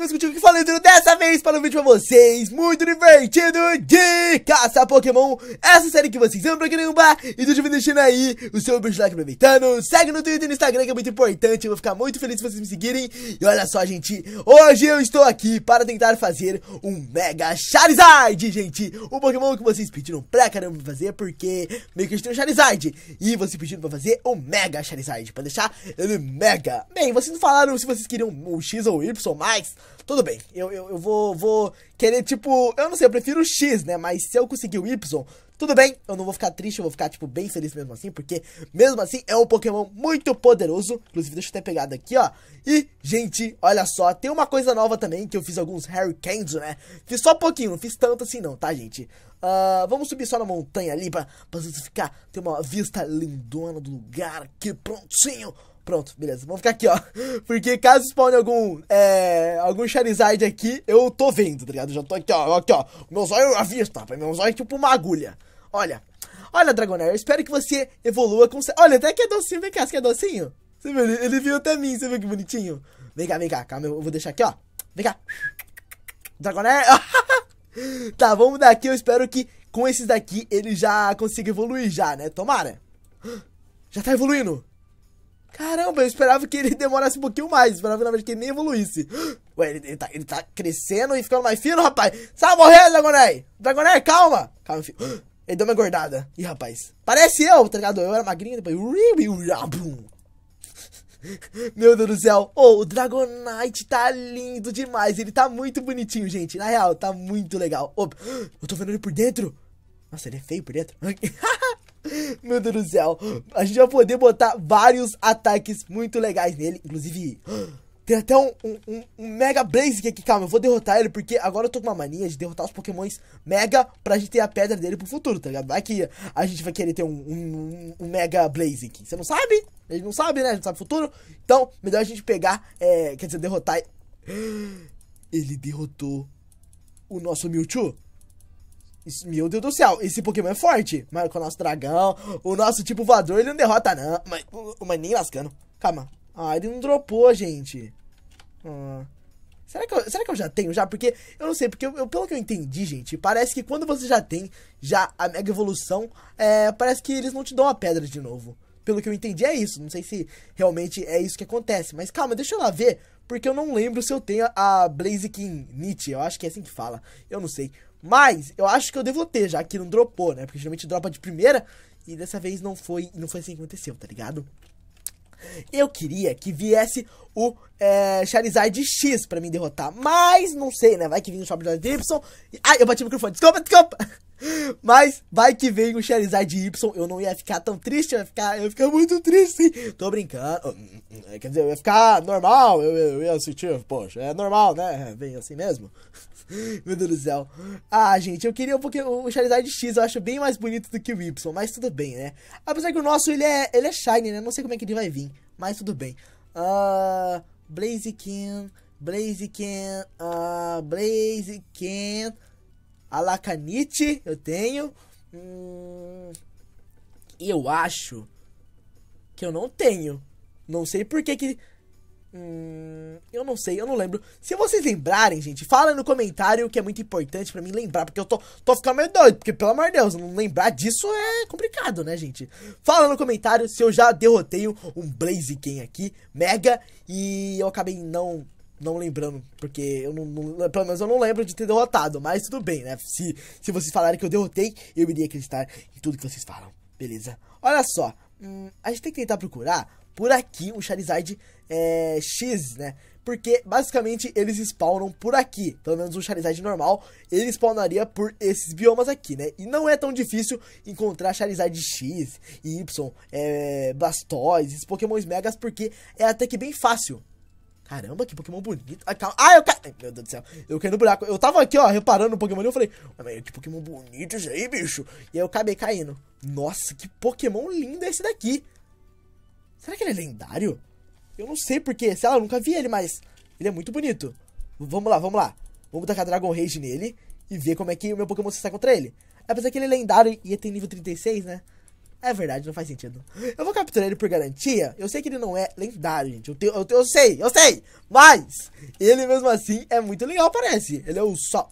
mesmo que eu falei, que falei, vez para um vídeo pra vocês muito divertido de caça Pokémon. Essa série que vocês amam pra caramba. E tô te deixando aí o seu bicho like aproveitando. Segue no Twitter e no Instagram que é muito importante. Eu vou ficar muito feliz se vocês me seguirem. E olha só, gente. Hoje eu estou aqui para tentar fazer um Mega Charizard, gente. O Pokémon que vocês pediram pra caramba pra fazer porque meio que a gente tem um Charizard. E vocês pediram pra fazer um Mega Charizard. Pra deixar ele mega. Bem, vocês não falaram se vocês queriam um X ou Y mais. Tudo bem. Eu, eu, eu vou vou, vou querer, tipo, eu não sei, eu prefiro o X, né? Mas se eu conseguir o Y, tudo bem, eu não vou ficar triste, eu vou ficar, tipo, bem feliz mesmo assim, porque mesmo assim é um Pokémon muito poderoso. Inclusive, deixa eu ter pegado aqui, ó. E, gente, olha só, tem uma coisa nova também, que eu fiz alguns Harry Candy, né? Fiz só pouquinho, não fiz tanto assim não, tá, gente? Uh, vamos subir só na montanha ali pra, pra ficar, ter uma vista lindona do lugar aqui, prontinho. Pronto, beleza. Vamos ficar aqui, ó. Porque caso spawn algum, é, algum Charizard aqui, eu tô vendo, tá ligado? Já tô aqui, ó. Aqui, ó. Meus olhos à vista, rapaz. Tá? Meus olhos é tipo uma agulha. Olha. Olha, Dragonair, eu espero que você evolua com... Olha, até que é docinho. Vem cá, você quer docinho? Você viu? Ele, ele viu até mim. Você viu que bonitinho? Vem cá, vem cá. Calma, eu vou deixar aqui, ó. Vem cá. Dragonair. tá, vamos daqui. Eu espero que com esses daqui ele já consiga evoluir já, né? Tomara. Já tá evoluindo. Caramba, eu esperava que ele demorasse um pouquinho mais. Esperava, na verdade, que ele nem evoluísse. Ué, ele, ele, tá, ele tá crescendo e ficando mais fino, rapaz. Sai morrendo, Dragonair. Dragonair, calma. Calma, filho. Ele deu uma engordada. Ih, rapaz. Parece eu, tá ligado? Eu era magrinho, depois... Ah, Meu Deus do céu. Oh, o Dragonite tá lindo demais. Ele tá muito bonitinho, gente. Na real, tá muito legal. Oh, eu tô vendo ele por dentro. Nossa, ele é feio por dentro. Meu Deus do céu. A gente vai poder botar vários ataques muito legais nele. Inclusive, tem até um, um, um Mega Blaze aqui. Calma, eu vou derrotar ele porque agora eu tô com uma mania de derrotar os pokémons Mega pra gente ter a pedra dele pro futuro, tá ligado? Vai que a gente vai querer ter um, um Mega aqui. Você não sabe? A gente não sabe, né? A gente sabe o futuro. Então, melhor a gente pegar, é, quer dizer, derrotar... Ele derrotou o nosso Mewtwo. Isso, meu Deus do céu, esse Pokémon é forte. Mas com o nosso dragão, o nosso tipo voador, ele não derrota, não. Mas, mas nem lascando. Calma. Ah, ele não dropou, gente. Ah. Será que, eu, será que eu já tenho já? Porque eu não sei, porque eu, eu, pelo que eu entendi, gente, parece que quando você já tem já a Mega Evolução, é, parece que eles não te dão a pedra de novo. Pelo que eu entendi é isso, não sei se realmente é isso que acontece. Mas calma, deixa eu lá ver, porque eu não lembro se eu tenho a Blaziken Nietzsche, eu acho que é assim que fala, eu não sei. Mas eu acho que eu devo ter, já que não dropou, né? Porque geralmente dropa de primeira e dessa vez não foi, não foi assim que aconteceu, tá ligado? Eu queria que viesse o é, Charizard X pra me derrotar, mas não sei, né? Vai que vinha o Charizard Y. Ai, eu bati o microfone, desculpa, desculpa! Mas vai que vem o Charizard Y, eu não ia ficar tão triste, eu ia ficar, eu ia ficar muito triste. Tô brincando. Hum, hum, hum, é, quer dizer, eu ia ficar normal, eu, eu ia assistir, poxa, é normal, né? Vem assim mesmo. Meu Deus do céu. Ah, gente, eu queria um porque o Charizard X eu acho bem mais bonito do que o Y, mas tudo bem, né? Apesar que o nosso ele é, ele é shiny, né? Não sei como é que ele vai vir, mas tudo bem. Uh, Blaziken, Blaziken, uh, Blaziken. Alacanite eu tenho. Hum, eu acho que eu não tenho. Não sei por que que... Hum, eu não sei, eu não lembro. Se vocês lembrarem, gente, fala no comentário que é muito importante para mim lembrar, porque eu tô, tô ficando meio doido, porque pelo amor de Deus, não lembrar disso é complicado, né, gente? Fala no comentário se eu já derrotei um Blaziken aqui, Mega, e eu acabei não não lembrando, porque eu não, não, Pelo menos eu não lembro de ter derrotado, mas tudo bem, né? Se, se vocês falarem que eu derrotei, eu iria acreditar em tudo que vocês falam. Beleza. Olha só. Hum, a gente tem que tentar procurar por aqui um Charizard é, X, né? Porque basicamente eles spawnam por aqui. Pelo menos um Charizard normal, ele spawnaria por esses biomas aqui, né? E não é tão difícil encontrar Charizard X, Y, é, Blastoise, esses Pokémons Megas, porque é até que bem fácil Caramba, que Pokémon bonito. Ah, Ai, calma. Ai, eu caí. Meu Deus do céu. Eu caí no buraco. Eu tava aqui, ó, reparando no Pokémon e eu falei, mas é que Pokémon bonito isso aí, bicho. E aí eu acabei caindo. Nossa, que Pokémon lindo é esse daqui. Será que ele é lendário? Eu não sei porque, sei lá, eu nunca vi ele, mas ele é muito bonito. Vamos lá, vamos lá. Vamos tacar Dragon Rage nele e ver como é que o meu Pokémon se sai contra ele. Apesar que ele é lendário e tem nível 36, né? É verdade, não faz sentido. Eu vou capturar ele por garantia. Eu sei que ele não é lendário, gente. Eu, te, eu, te, eu sei, eu sei. Mas ele mesmo assim é muito legal, parece. Ele é o só.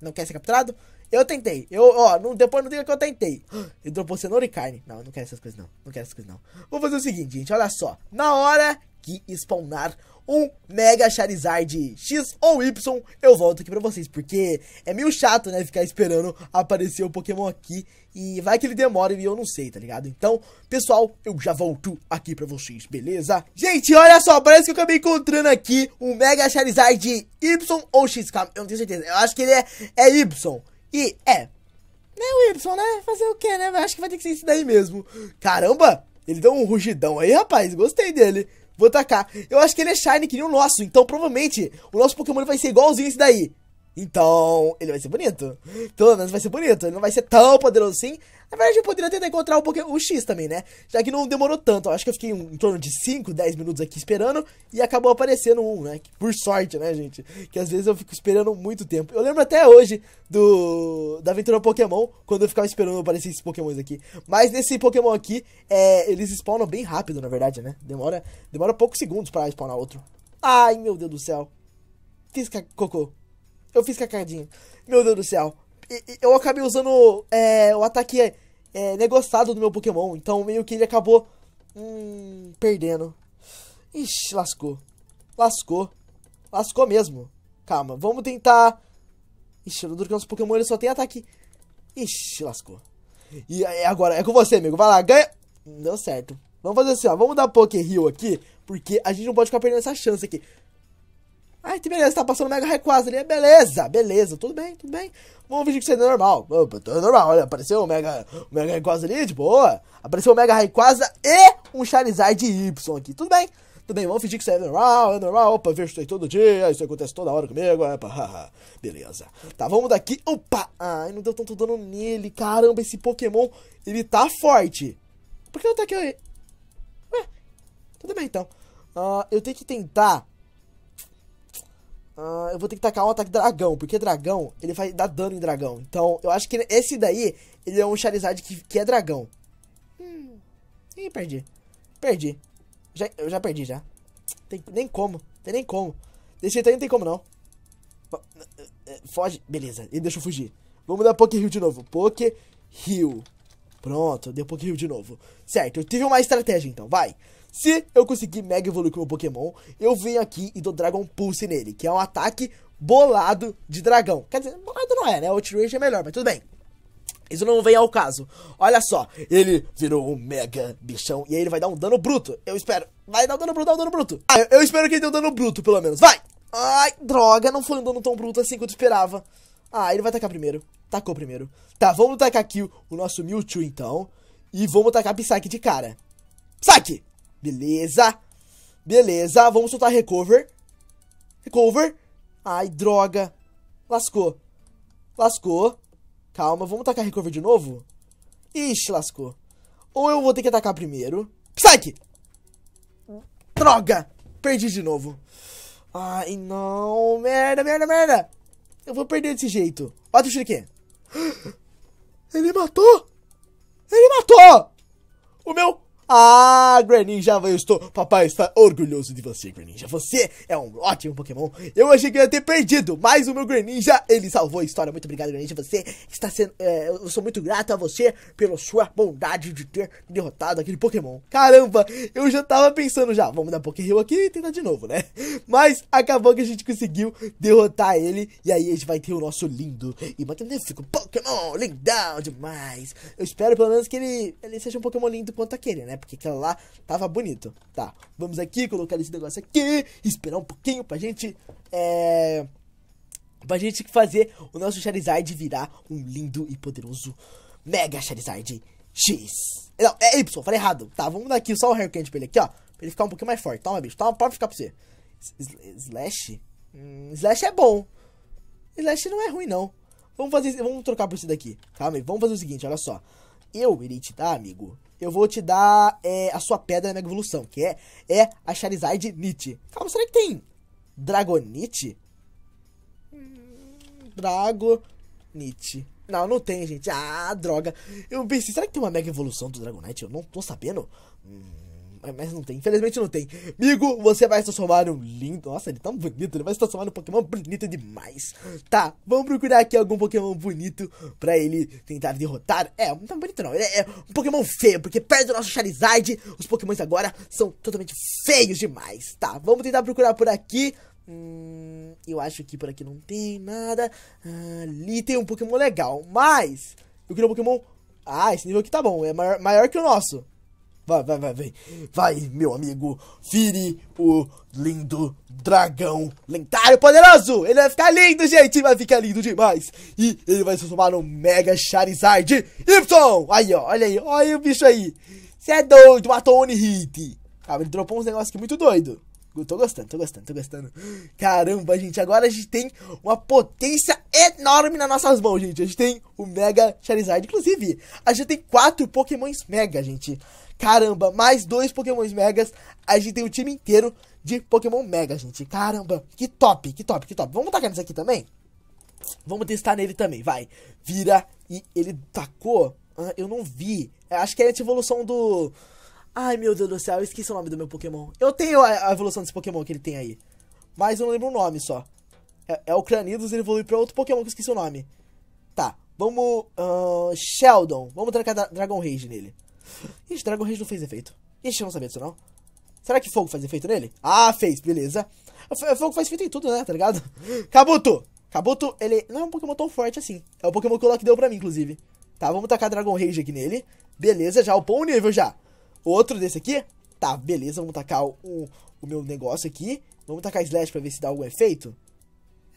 Não quer ser capturado? Eu tentei. Eu, ó, não, depois não diga que eu tentei. Ele dropou cenoura e carne. Não, não quero essas coisas não. Não quero essas coisas não. Vou fazer o seguinte, gente. Olha só. Na hora que spawnar um Mega Charizard X ou Y, eu volto aqui pra vocês, porque é meio chato, né, ficar esperando aparecer o Pokémon aqui, e vai que ele demora e eu não sei, tá ligado? Então, pessoal, eu já volto aqui pra vocês, beleza? Gente, olha só, parece que eu acabei encontrando aqui um Mega Charizard Y ou X, calma, eu não tenho certeza, eu acho que ele é, é Y, e é... É o Y, né? Fazer o quê, né? Acho que vai ter que ser isso daí mesmo. Caramba, ele deu um rugidão aí, rapaz. Gostei dele. Vou tacar. Eu acho que ele é Shiny, que nem o nosso. Então, provavelmente, o nosso Pokémon vai ser igualzinho esse daí. Então, ele vai ser bonito. Pelo menos vai ser bonito. Ele não vai ser tão poderoso assim. Na verdade, eu poderia tentar encontrar o, pokémon o X também, né? Já que não demorou tanto. Eu acho que eu fiquei em torno de 5, 10 minutos aqui esperando. E acabou aparecendo um, né? Por sorte, né, gente? Que às vezes eu fico esperando muito tempo. Eu lembro até hoje do da aventura Pokémon, quando eu ficava esperando aparecer esses Pokémons aqui. Mas nesse Pokémon aqui, é, eles spawnam bem rápido, na verdade, né? Demora, demora poucos segundos pra spawnar outro. Ai, meu Deus do céu. Fiz cocô. Eu fiz cacadinha. Meu Deus do céu. E, e, eu acabei usando é, o ataque é, negociado do meu Pokémon, então meio que ele acabou hum, perdendo. Ixi, lascou. Lascou. Lascou mesmo. Calma, vamos tentar Ixi, eu duro que os Pokémon ele só tem ataque. Ixi, lascou. E agora é com você, amigo. Vai lá, ganha. Deu certo. Vamos fazer assim, ó. Vamos dar Poké Heal aqui, porque a gente não pode ficar perdendo essa chance aqui. Ai, que beleza, tá passando Mega Rayquaza ali. É beleza, beleza, tudo bem, tudo bem. Vamos fingir que isso é normal. É normal, olha, apareceu o Mega, o Mega Rayquaza ali, de boa. Apareceu o Mega Rayquaza e um Charizard Y aqui, tudo bem. Tudo bem, vamos fingir que isso é normal, é normal. Opa, vejo isso aí todo dia, isso acontece toda hora comigo. Opa, é, haha. beleza. Tá, vamos daqui. Opa! Ai, não deu tanto dano nele. Caramba, esse Pokémon, ele tá forte. Por que eu tá aqui Ué, tudo bem então. Uh, eu tenho que tentar. Uh, eu vou ter que tacar um ataque dragão, porque dragão, ele vai dar dano em dragão. Então, eu acho que esse daí, ele é um Charizard que, que é dragão. Hum. Ih, perdi. Perdi. Já, eu já perdi já. Tem nem como. Tem nem como. Desse jeito aí não tem como não. Eh, eh, foge. Beleza. E deixa eu fugir. Vamos dar Poké Hill de novo. Poké Hill. Pronto, deu Poké Hill de novo. Certo, eu tive uma estratégia então, vai. Se eu conseguir mega evoluir com o meu Pokémon, eu venho aqui e dou Dragon Pulse nele, que é um ataque bolado de dragão. Quer dizer, bolado não é, né? Outrage é melhor, mas tudo bem. Isso não vem ao caso. Olha só, ele virou um mega bichão e aí ele vai dar um dano bruto. Eu espero. Vai dar um dano bruto, dá um dano bruto. Ah, eu, espero que ele dê um dano bruto, pelo menos. Vai! Ai, droga, não foi um dano tão bruto assim quanto esperava. Ah, ele vai atacar primeiro. Tacou primeiro. Tá, vamos tacar aqui o nosso Mewtwo então. E vamos tacar Psyche de cara. Psyche! Beleza. Beleza, vamos soltar Recover. Recover. Ai, droga. Lascou. Lascou. Calma, vamos tacar recover de novo? Ixi, lascou. Ou eu vou ter que atacar primeiro. Psyche! Droga! Perdi de novo. Ai, não. Merda, merda, merda. Eu vou perder desse jeito. Olha o shuriken. Ele matou! Ele matou! O meu ah, Greninja, eu estou. Papai está orgulhoso de você, Greninja. Você é um ótimo Pokémon. Eu achei que eu ia ter perdido, mas o meu Greninja, ele salvou a história. Muito obrigado, Greninja. Você está sendo. É, eu sou muito grato a você pela sua bondade de ter derrotado aquele Pokémon. Caramba, eu já tava pensando já. Vamos dar Pokéhill aqui e tentar de novo, né? Mas acabou que a gente conseguiu derrotar ele. E aí a gente vai ter o nosso lindo e magnífico Pokémon lindão demais. Eu espero pelo menos que ele, ele seja um Pokémon lindo quanto aquele, né? Né? Porque aquela lá tava bonito. Tá, vamos aqui, colocar esse negócio aqui, esperar um pouquinho pra gente. É. Pra gente fazer o nosso Charizard virar um lindo e poderoso Mega Charizard X. Não, é Y, falei errado. Tá, vamos dar aqui só o Candy pra ele aqui, ó. Pra ele ficar um pouquinho mais forte. Toma, bicho. Toma, pode ficar pra você. Slash? Hum, slash é bom. Slash não é ruim, não. Vamos fazer. Vamos trocar por isso daqui. Calma aí. Vamos fazer o seguinte, olha só eu irei te dar, tá, amigo, eu vou te dar é, a sua pedra da Mega Evolução, que é, é a Charizard Nietzsche. Calma, será que tem Dragonite? Hum, Dragonite. Não, não tem, gente. Ah, droga. Eu pensei, será que tem uma Mega Evolução do Dragonite? Eu não tô sabendo. Hum mas não tem, infelizmente não tem. Migo, você vai se transformar num um lindo. Nossa, ele tá bonito, ele vai se transformar num um Pokémon bonito demais. Tá, vamos procurar aqui algum Pokémon bonito pra ele tentar derrotar. É, não tá bonito não, ele é um Pokémon feio, porque perto do nosso Charizard, os Pokémons agora são totalmente feios demais. Tá, vamos tentar procurar por aqui. Hum, eu acho que por aqui não tem nada. Ah, ali tem um Pokémon legal, mas eu queria um Pokémon. Ah, esse nível aqui tá bom, é maior, maior que o nosso. Vai, vai, vai, vem. Vai, meu amigo. Vire o lindo dragão lendário poderoso. Ele vai ficar lindo, gente. Vai ficar lindo demais. E ele vai se transformar no Mega Charizard Y. Aí, ó. Olha aí. Olha o bicho aí. Você é doido. Matou o Unihit? Cara, ele dropou uns negócios aqui muito doido. Tô gostando, tô gostando, tô gostando. Caramba, gente, agora a gente tem uma potência enorme nas nossas mãos, gente. A gente tem o Mega Charizard, inclusive. A gente tem quatro Pokémons Mega, gente. Caramba, mais dois Pokémons Megas. A gente tem o time inteiro de Pokémon Mega, gente. Caramba, que top, que top, que top. Vamos tacar nesse aqui também? Vamos testar nele também, vai. Vira e ele tacou. Ah, eu não vi. É, acho que é a evolução do Ai, meu Deus do céu, eu esqueci o nome do meu Pokémon. Eu tenho a, a evolução desse Pokémon que ele tem aí. Mas eu não lembro o nome só. É, é o Cranidos, ele evolui pra outro Pokémon que eu esqueci o nome. Tá, vamos... Uh, Sheldon. Vamos trancar Dra Dragon Rage nele. Ixi, Dragon Rage não fez efeito. Ixi, eu não sabia disso não. Será que fogo faz efeito nele? Ah, fez, beleza. fogo faz efeito em tudo, né, tá ligado? Kabuto! Kabuto, ele não é um Pokémon tão forte assim. É o Pokémon que o Loki deu pra mim, inclusive. Tá, vamos tacar Dragon Rage aqui nele. Beleza, já upou o nível já. Outro desse aqui. Tá, beleza, vamos tacar o, o, meu negócio aqui. Vamos tacar slash pra ver se dá algum efeito.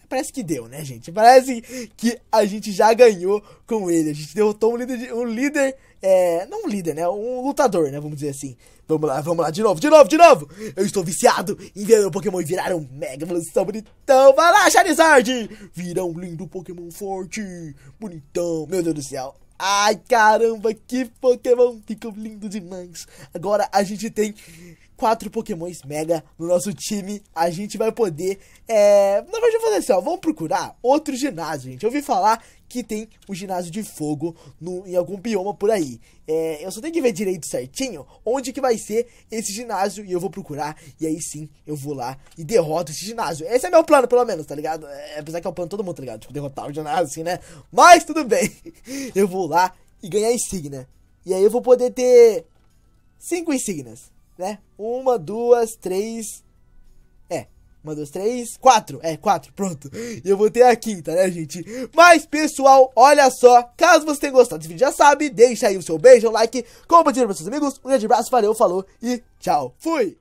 Parece que deu, né, gente? Parece que a gente já ganhou com ele. A gente derrotou um líder, de, um líder é, não um líder, né? Um lutador, né? Vamos dizer assim. Vamos lá, vamos lá, de novo, de novo, de novo! Eu estou viciado em ver meu Pokémon virar um Mega Evolução bonitão! Vai lá, Charizard! Virar um lindo Pokémon forte, bonitão! Meu Deus do céu! Ai, caramba, que Pokémon! Ficou lindo demais. Agora a gente tem quatro Pokémons Mega no nosso time. A gente vai poder. É... Na verdade, eu vou fazer assim, ó. Vamos procurar outro ginásio, gente. Eu ouvi falar que tem o ginásio de fogo no, em algum bioma por aí. É, eu só tenho que ver direito certinho onde que vai ser esse ginásio e eu vou procurar. E aí sim eu vou lá e derroto esse ginásio. Esse é meu plano, pelo menos, tá ligado? É, apesar que é o plano todo mundo, tá ligado? Tipo, derrotar o ginásio assim, né? Mas tudo bem. Eu vou lá e ganhar insígnia. E aí eu vou poder ter cinco insígnias, né? Uma, duas, três, uma, duas, três, quatro. É, quatro, pronto. E eu vou ter a quinta, tá, né, gente? Mas, pessoal, olha só. Caso você tenha gostado desse vídeo, já sabe, deixa aí o seu beijo, o like, compartilha com seus amigos. Um grande abraço, valeu, falou e tchau. Fui!